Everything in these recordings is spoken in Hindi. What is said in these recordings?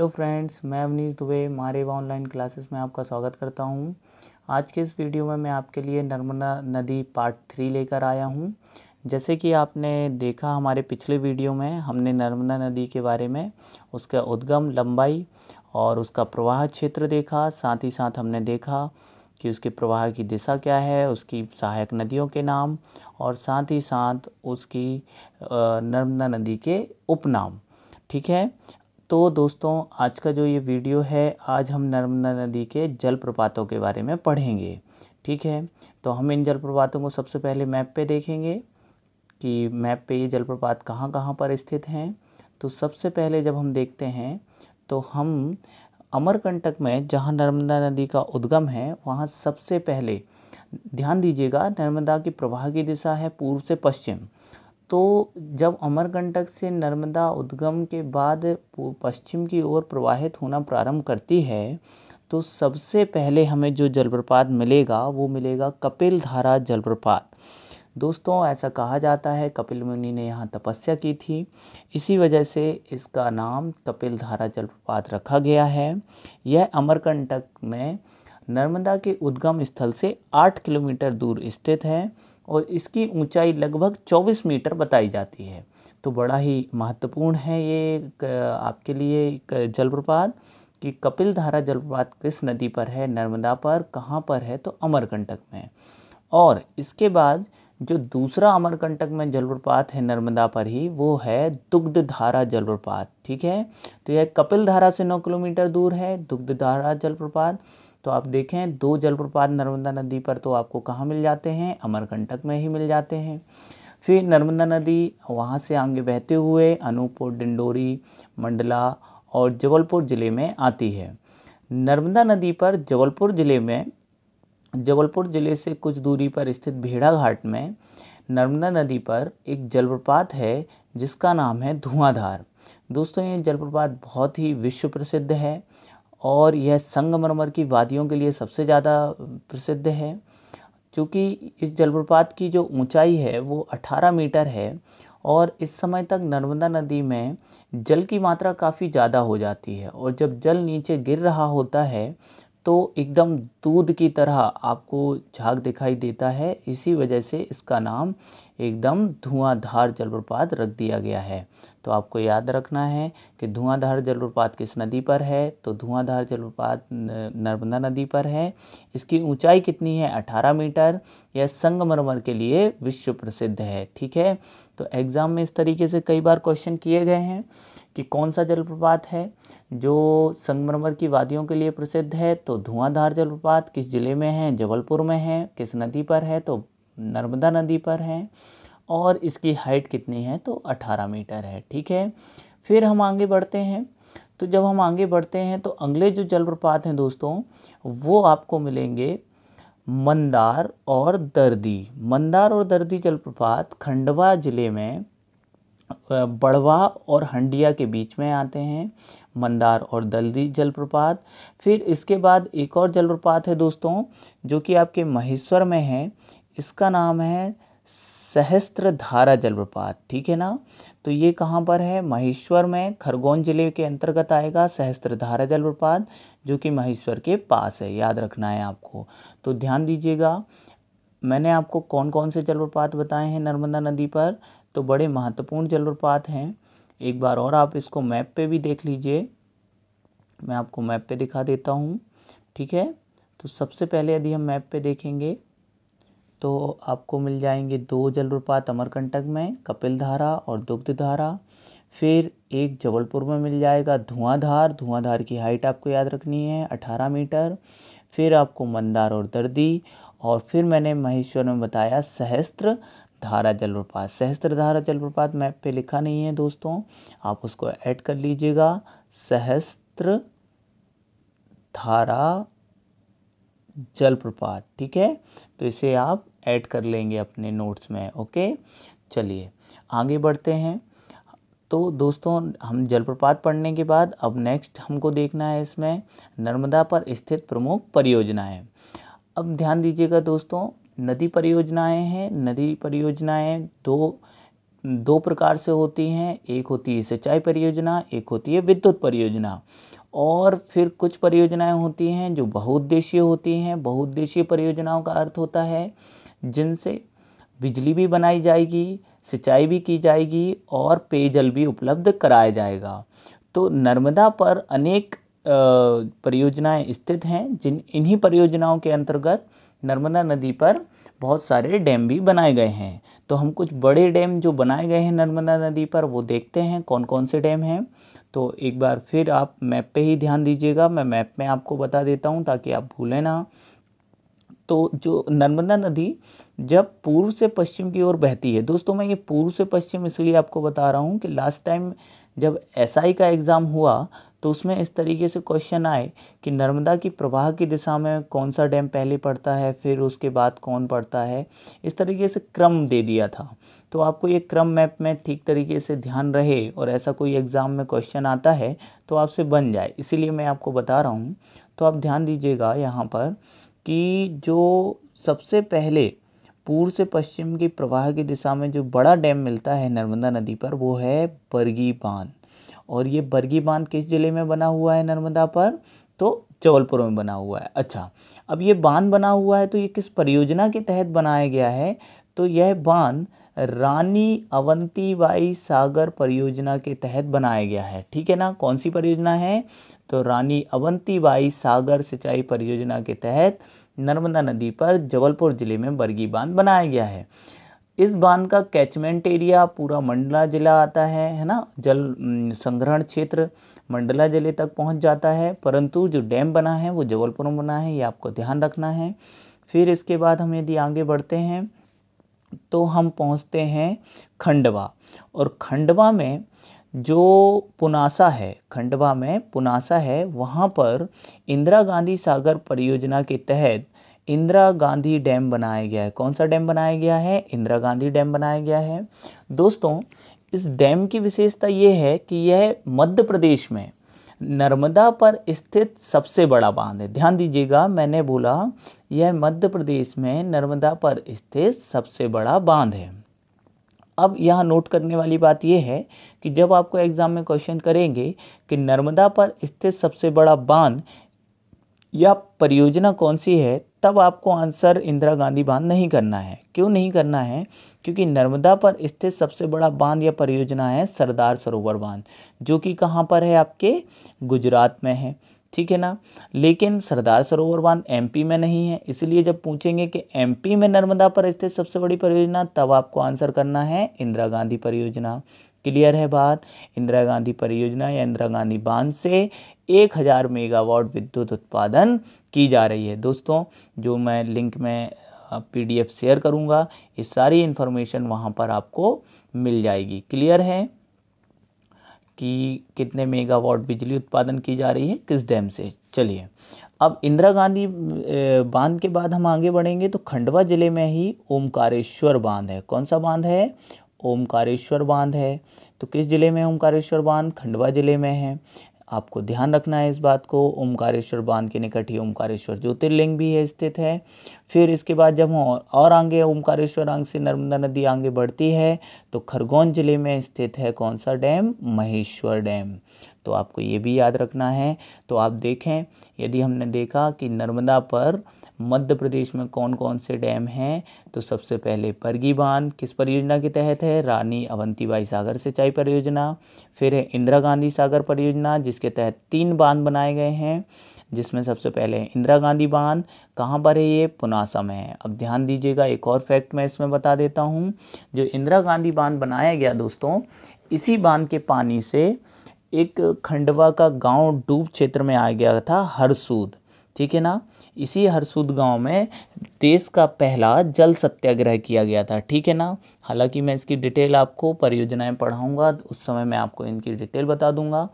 हेलो फ्रेंड्स मैं अवनीश दुबे मारेवा ऑनलाइन क्लासेस में आपका स्वागत करता हूं आज के इस वीडियो में मैं आपके लिए नर्मदा नदी पार्ट थ्री लेकर आया हूं जैसे कि आपने देखा हमारे पिछले वीडियो में हमने नर्मदा नदी के बारे में उसका उद्गम लंबाई और उसका प्रवाह क्षेत्र देखा साथ ही साथ हमने देखा कि उसके प्रवाह की दिशा क्या है उसकी सहायक नदियों के नाम और साथ ही साथ उसकी नर्मदा नदी के उपनाम ठीक है तो दोस्तों आज का जो ये वीडियो है आज हम नर्मदा नदी के जलप्रपातों के बारे में पढ़ेंगे ठीक है तो हम इन जलप्रपातों को सबसे पहले मैप पे देखेंगे कि मैप पे ये जलप्रपात कहाँ कहाँ पर स्थित हैं तो सबसे पहले जब हम देखते हैं तो हम अमरकंटक में जहाँ नर्मदा नदी का उद्गम है वहाँ सबसे पहले ध्यान दीजिएगा नर्मदा की प्रवाह की दिशा है पूर्व से पश्चिम तो जब अमरकंटक से नर्मदा उद्गम के बाद पश्चिम की ओर प्रवाहित होना प्रारंभ करती है तो सबसे पहले हमें जो जलप्रपात मिलेगा वो मिलेगा कपिल धारा जलप्रपात दोस्तों ऐसा कहा जाता है कपिल मुनि ने यहाँ तपस्या की थी इसी वजह से इसका नाम कपिल धारा जलप्रपात रखा गया है यह अमरकंटक में नर्मदा के उद्गम स्थल से आठ किलोमीटर दूर स्थित है और इसकी ऊंचाई लगभग 24 मीटर बताई जाती है तो बड़ा ही महत्वपूर्ण है ये आपके लिए जलप्रपात कि कपिल धारा जलप्रपात किस नदी पर है नर्मदा पर कहाँ पर है तो अमरकंटक में और इसके बाद जो दूसरा अमरकंटक में जलप्रपात है नर्मदा पर ही वो है दुग्ध धारा जलप्रपात ठीक है तो यह कपिल धारा से नौ किलोमीटर दूर है दुग्ध धारा जलप्रपात तो आप देखें दो जलप्रपात नर्मदा नदी पर तो आपको कहाँ मिल जाते हैं अमरकंटक में ही मिल जाते हैं फिर नर्मदा नदी वहाँ से आगे बहते हुए अनूपपुर डिंडोरी मंडला और जबलपुर ज़िले में आती है नर्मदा नदी पर जबलपुर ज़िले में जबलपुर ज़िले से कुछ दूरी पर स्थित भेड़ा घाट में नर्मदा नदी पर एक जलप्रपात है जिसका नाम है धुआंधार दोस्तों ये जलप्रपात बहुत ही विश्व प्रसिद्ध है और यह संगमरमर की वादियों के लिए सबसे ज़्यादा प्रसिद्ध है चूँकि इस जलप्रपात की जो ऊंचाई है वो 18 मीटर है और इस समय तक नर्मदा नदी में जल की मात्रा काफ़ी ज़्यादा हो जाती है और जब जल नीचे गिर रहा होता है तो एकदम दूध की तरह आपको झाग दिखाई देता है इसी वजह से इसका नाम एकदम धुआंधार जलप्रपात रख दिया गया है तो आपको याद रखना है कि धुआंधार जलप्रपात किस नदी पर है तो धुआंधार जलप्रपात नर्मदा नदी पर है इसकी ऊंचाई कितनी है 18 मीटर यह संगमरमर के लिए विश्व प्रसिद्ध है ठीक है तो एग्ज़ाम में इस तरीके से कई बार क्वेश्चन किए गए हैं कि कौन सा जलप्रपात है जो संगमरमर की वादियों के लिए प्रसिद्ध है तो धुआंधार जलप्रपात किस जिले में है जबलपुर में है किस नदी पर है तो नर्मदा नदी पर है और इसकी हाइट कितनी है तो 18 मीटर है ठीक है फिर हम आगे बढ़ते हैं तो जब हम आगे बढ़ते हैं तो अगले जो जलप्रपात हैं दोस्तों वो आपको मिलेंगे मंदार और दर्दी मंदार और दर्दी जलप्रपात खंडवा ज़िले में बड़वा और हंडिया के बीच में आते हैं मंदार और दल्दी जलप्रपात फिर इसके बाद एक और जलप्रपात है दोस्तों जो कि आपके महेश्वर में है इसका नाम है सहस्त्र धारा जलप्रपात ठीक है ना तो ये कहाँ पर है महेश्वर में खरगोन जिले के अंतर्गत आएगा सहस्त्र धारा जलप्रपात जो कि महेश्वर के पास है याद रखना है आपको तो ध्यान दीजिएगा मैंने आपको कौन कौन से जलप्रपात बताए हैं नर्मदा नदी पर तो बड़े महत्वपूर्ण जलप्रपात हैं एक बार और आप इसको मैप पे भी देख लीजिए मैं आपको मैप पे दिखा देता हूँ ठीक है तो सबसे पहले यदि हम मैप पे देखेंगे तो आपको मिल जाएंगे दो जलप्रपात अमरकंटक में कपिल धारा और दुग्ध धारा फिर एक जबलपुर में मिल जाएगा धुआंधार धुआंधार की हाइट आपको याद रखनी है अठारह मीटर फिर आपको मंदार और दर्दी और फिर मैंने महेश्वर में बताया सहस्त्र धारा जलप्रपात सहस्त्र धारा जलप्रपात मैप पे लिखा नहीं है दोस्तों आप उसको ऐड कर लीजिएगा सहस्त्र धारा जलप्रपात ठीक है तो इसे आप ऐड कर लेंगे अपने नोट्स में ओके चलिए आगे बढ़ते हैं तो दोस्तों हम जलप्रपात पढ़ने के बाद अब नेक्स्ट हमको देखना है इसमें नर्मदा पर स्थित प्रमुख परियोजनाएं अब ध्यान दीजिएगा दोस्तों नदी परियोजनाएं हैं नदी परियोजनाएं दो दो प्रकार से होती हैं एक होती है सिंचाई परियोजना एक होती है विद्युत परियोजना और फिर कुछ परियोजनाएं होती हैं जो बहुउद्देशीय होती हैं बहुउद्देशीय परियोजनाओं का अर्थ होता है जिनसे बिजली भी बनाई जाएगी सिंचाई भी की जाएगी और पेयजल भी उपलब्ध कराया जाएगा तो नर्मदा पर अनेक परियोजनाएं स्थित हैं जिन इन्हीं परियोजनाओं के अंतर्गत नर्मदा नदी पर बहुत सारे डैम भी बनाए गए हैं तो हम कुछ बड़े डैम जो बनाए गए हैं नर्मदा नदी पर वो देखते हैं कौन कौन से डैम हैं तो एक बार फिर आप मैप पे ही ध्यान दीजिएगा मैं मैप में आपको बता देता हूँ ताकि आप भूलें ना तो जो नर्मदा नदी जब पूर्व से पश्चिम की ओर बहती है दोस्तों मैं ये पूर्व से पश्चिम इसलिए आपको बता रहा हूँ कि लास्ट टाइम जब एसआई SI का एग्ज़ाम हुआ तो उसमें इस तरीके से क्वेश्चन आए कि नर्मदा की प्रवाह की दिशा में कौन सा डैम पहले पड़ता है फिर उसके बाद कौन पड़ता है इस तरीके से क्रम दे दिया था तो आपको ये क्रम मैप में ठीक तरीके से ध्यान रहे और ऐसा कोई एग्ज़ाम में क्वेश्चन आता है तो आपसे बन जाए इसीलिए मैं आपको बता रहा हूँ तो आप ध्यान दीजिएगा यहाँ पर कि जो सबसे पहले पूर्व से पश्चिम की प्रवाह की दिशा में जो बड़ा डैम मिलता है नर्मदा नदी पर वो है बरगी बांध और ये बरगी बांध किस ज़िले में बना हुआ है नर्मदा पर तो जबलपुर में बना हुआ है अच्छा अब ये बांध बना हुआ है तो ये किस परियोजना के तहत बनाया गया है तो यह बांध रानी अवंतीबाई सागर परियोजना के तहत बनाया गया है ठीक है ना कौन सी परियोजना है तो रानी अवंतीबाई सागर सिंचाई परियोजना के तहत नर्मदा नदी पर जबलपुर ज़िले में बरगी बांध बनाया गया है इस बांध का कैचमेंट एरिया पूरा मंडला जिला आता है है ना जल संग्रहण क्षेत्र मंडला जिले तक पहुंच जाता है परंतु जो डैम बना है वो जबलपुर में बना है ये आपको ध्यान रखना है फिर इसके बाद हम यदि आगे बढ़ते हैं तो हम पहुंचते हैं खंडवा और खंडवा में जो पुनासा है खंडवा में पुनासा है वहाँ पर इंदिरा गांधी सागर परियोजना के तहत इंदिरा गांधी डैम बनाया गया है कौन सा डैम बनाया गया है इंदिरा गांधी डैम बनाया गया है दोस्तों इस डैम की विशेषता ये है कि यह मध्य प्रदेश में नर्मदा पर स्थित सबसे बड़ा बांध है ध्यान दीजिएगा मैंने बोला यह मध्य प्रदेश में नर्मदा पर स्थित सबसे बड़ा बांध है अब यहाँ नोट करने वाली बात यह है कि जब आपको एग्ज़ाम में क्वेश्चन करेंगे कि नर्मदा पर स्थित सबसे बड़ा बांध या परियोजना कौन सी है तब आपको आंसर इंदिरा गांधी बांध नहीं करना है क्यों नहीं करना है क्योंकि नर्मदा पर स्थित सबसे बड़ा बांध या परियोजना है सरदार सरोवर बांध जो कि कहाँ पर है आपके गुजरात में है ठीक है ना लेकिन सरदार सरोवर बांध एमपी में नहीं है इसलिए जब पूछेंगे कि एमपी में नर्मदा पर स्थित सबसे बड़ी परियोजना तब आपको आंसर करना है इंदिरा गांधी परियोजना क्लियर है बात इंदिरा गांधी परियोजना या इंदिरा गांधी बांध से 1000 मेगावाट विद्युत उत्पादन की जा रही है दोस्तों जो मैं लिंक में पीडीएफ शेयर करूंगा ये सारी इन्फॉर्मेशन वहाँ पर आपको मिल जाएगी क्लियर है कि कितने मेगावाट बिजली उत्पादन की जा रही है किस डैम से चलिए अब इंदिरा गांधी बांध के बाद हम आगे बढ़ेंगे तो खंडवा ज़िले में ही ओमकारेश्वर बांध है कौन सा बांध है ओमकारेश्वर बांध है तो किस ज़िले में ओमकारेश्वर बांध खंडवा ज़िले में है आपको ध्यान रखना है इस बात को ओमकारेश्वर बांध के निकट ही ओमकारेश्वर ज्योतिर्लिंग भी है स्थित है फिर इसके बाद जब हम और आगे ओमकारेश्वर आंग से नर्मदा नदी आगे बढ़ती है तो खरगोन जिले में स्थित है कौन सा डैम महेश्वर डैम तो आपको ये भी याद रखना है तो आप देखें यदि हमने देखा कि नर्मदा पर मध्य प्रदेश में कौन कौन से डैम हैं तो सबसे पहले परगी बांध किस परियोजना के तहत है रानी अवंतीबाई सागर सिंचाई परियोजना फिर है इंदिरा गांधी सागर परियोजना जिसके तहत तीन बांध बनाए गए हैं जिसमें सबसे पहले इंदिरा गांधी बांध कहाँ पर है ये पुनासा में है अब ध्यान दीजिएगा एक और फैक्ट मैं इसमें बता देता हूँ जो इंदिरा गांधी बांध बनाया गया दोस्तों इसी बांध के पानी से एक खंडवा का गांव डूब क्षेत्र में आ गया था हरसूद ठीक है ना इसी हरसूद गांव में देश का पहला जल सत्याग्रह किया गया था ठीक है ना हालांकि मैं इसकी डिटेल आपको परियोजनाएं पढ़ाऊंगा उस समय मैं आपको इनकी डिटेल बता दूंगा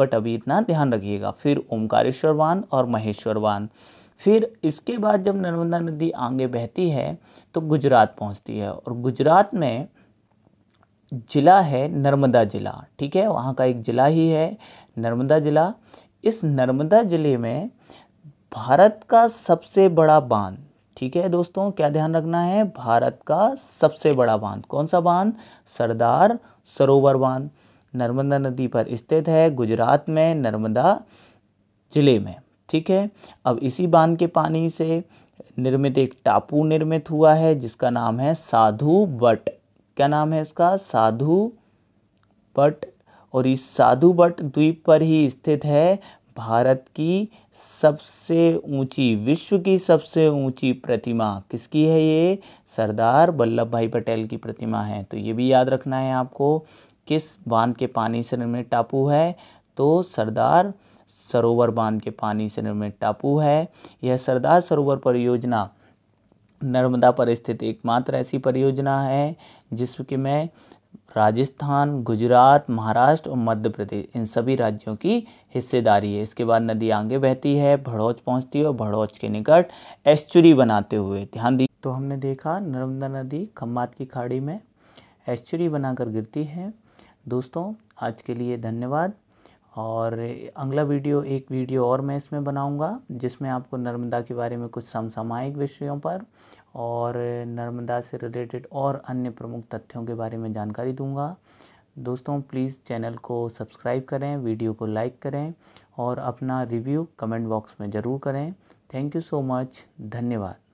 बट अभी इतना ध्यान रखिएगा फिर ओमकारेश्वर वान और महेश्वर वान फिर इसके बाद जब नर्मदा नदी आगे बहती है तो गुजरात पहुँचती है और गुजरात में जिला है नर्मदा ज़िला ठीक है वहाँ का एक ज़िला ही है नर्मदा ज़िला इस नर्मदा ज़िले में भारत का सबसे बड़ा बांध ठीक है दोस्तों क्या ध्यान रखना है भारत का सबसे बड़ा बांध कौन सा बांध सरदार सरोवर बांध नर्मदा नदी पर स्थित है गुजरात में नर्मदा जिले में ठीक है अब इसी बांध के पानी से निर्मित एक टापू निर्मित हुआ है जिसका नाम है साधु बट क्या नाम है इसका साधु बट और इस साधु बट द्वीप पर ही स्थित है भारत की सबसे ऊंची विश्व की सबसे ऊंची प्रतिमा किसकी है ये सरदार वल्लभ भाई पटेल की प्रतिमा है तो ये भी याद रखना है आपको किस बांध के पानी से निर्मित टापू है तो सरदार सरोवर बांध के पानी से निर्मित टापू है यह सरदार सरोवर परियोजना नर्मदा पर स्थित एकमात्र ऐसी परियोजना है जिसके में राजस्थान गुजरात महाराष्ट्र और मध्य प्रदेश इन सभी राज्यों की हिस्सेदारी है इसके बाद नदी आगे बहती है भड़ौच पहुंचती है और भड़ौच के निकट एस्चुरी बनाते हुए ध्यान दी तो हमने देखा नर्मदा नदी खम्बात की खाड़ी में एस्चुरी बनाकर गिरती है दोस्तों आज के लिए धन्यवाद और अगला वीडियो एक वीडियो और मैं इसमें बनाऊंगा जिसमें आपको नर्मदा के बारे में कुछ समसामायिक विषयों पर और नर्मदा से रिलेटेड और अन्य प्रमुख तथ्यों के बारे में जानकारी दूंगा दोस्तों प्लीज़ चैनल को सब्सक्राइब करें वीडियो को लाइक करें और अपना रिव्यू कमेंट बॉक्स में ज़रूर करें थैंक यू सो मच धन्यवाद